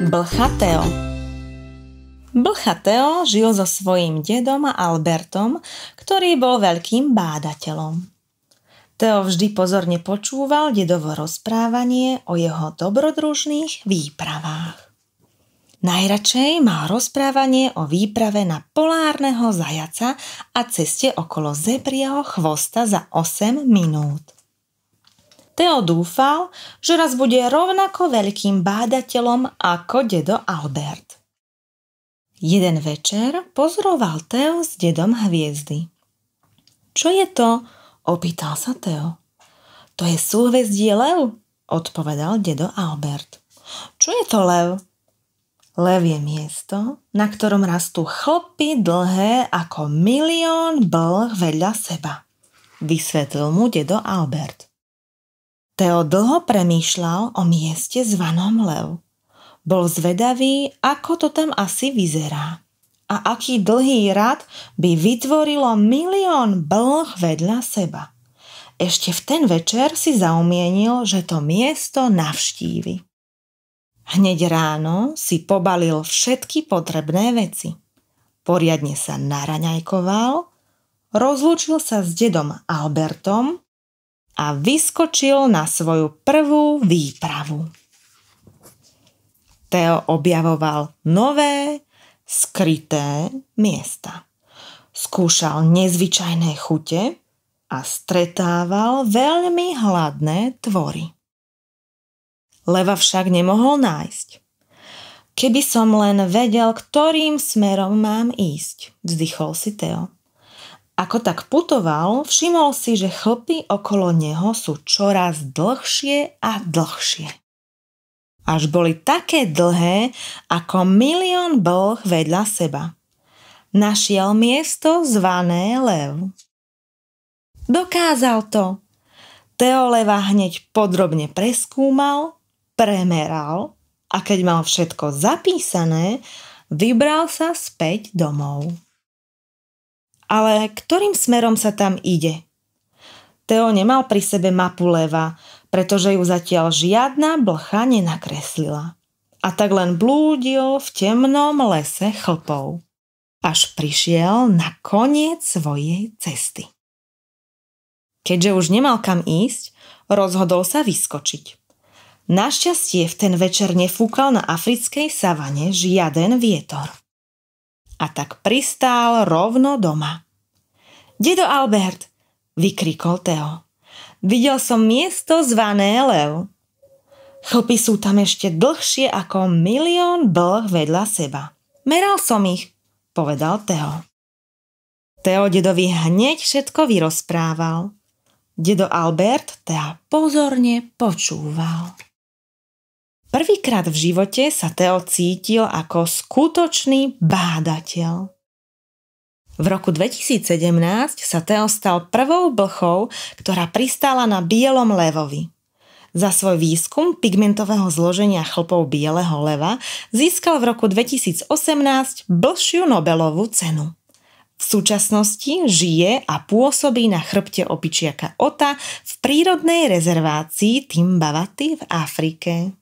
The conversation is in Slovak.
Blchateo Blchateo žil so svojím dedom a Albertom, ktorý bol veľkým bádateľom. Teo vždy pozorne počúval dedovo rozprávanie o jeho dobrodružných výpravách. Najradšej mal rozprávanie o výprave na polárneho zajaca a ceste okolo zebrieho chvosta za 8 minút. Teo dúfal, že raz bude rovnako veľkým bádateľom ako dedo Albert. Jeden večer pozoroval Teo s dedom hviezdy. Čo je to? opýtal sa Teo. To je súhvezdie lev, odpovedal dedo Albert. Čo je to lev? Lev je miesto, na ktorom rastú chlpy dlhé ako milión blh vedľa seba, vysvetlil mu dedo Albert. Teo dlho premýšľal o mieste zvanom Lev. Bol zvedavý, ako to tam asi vyzerá. A aký dlhý rad by vytvorilo milión blh vedľa seba. Ešte v ten večer si zaumienil, že to miesto navštívi. Hneď ráno si pobalil všetky potrebné veci. Poriadne sa naraňajkoval, rozlúčil sa s dedom Albertom a vyskočil na svoju prvú výpravu. Teo objavoval nové, skryté miesta. Skúšal nezvyčajné chute a stretával veľmi hladné tvory. Leva však nemohol nájsť. Keby som len vedel, ktorým smerom mám ísť, vzdychol si Teo. Ako tak putoval, všimol si, že chlpy okolo neho sú čoraz dlhšie a dlhšie. Až boli také dlhé, ako milión blh vedľa seba. Našiel miesto zvané Lev. Dokázal to. Teo Leva hneď podrobne preskúmal, premeral a keď mal všetko zapísané, vybral sa späť domov. Ale ktorým smerom sa tam ide? Teo nemal pri sebe mapu leva, pretože ju zatiaľ žiadna blcha nenakreslila. A tak len blúdil v temnom lese chlpov, až prišiel na koniec svojej cesty. Keďže už nemal kam ísť, rozhodol sa vyskočiť. Našťastie v ten večer nefúkal na africkej savane žiaden vietor a tak pristál rovno doma. Dedo Albert, vykrikol Teo. Videl som miesto zvané Lev. Chlpy sú tam ešte dlhšie ako milión blh vedľa seba. Meral som ich, povedal Teo. Teo dedovi hneď všetko vyrozprával. Dedo Albert teda pozorne počúval. Prvýkrát v živote sa Teo cítil ako skutočný bádateľ. V roku 2017 sa Teo stal prvou blchou, ktorá pristála na bielom levovi. Za svoj výskum pigmentového zloženia chlpov bieleho leva získal v roku 2018 blšiu Nobelovú cenu. V súčasnosti žije a pôsobí na chrbte opičiaka Ota v prírodnej rezervácii Timbavaty v Afrike.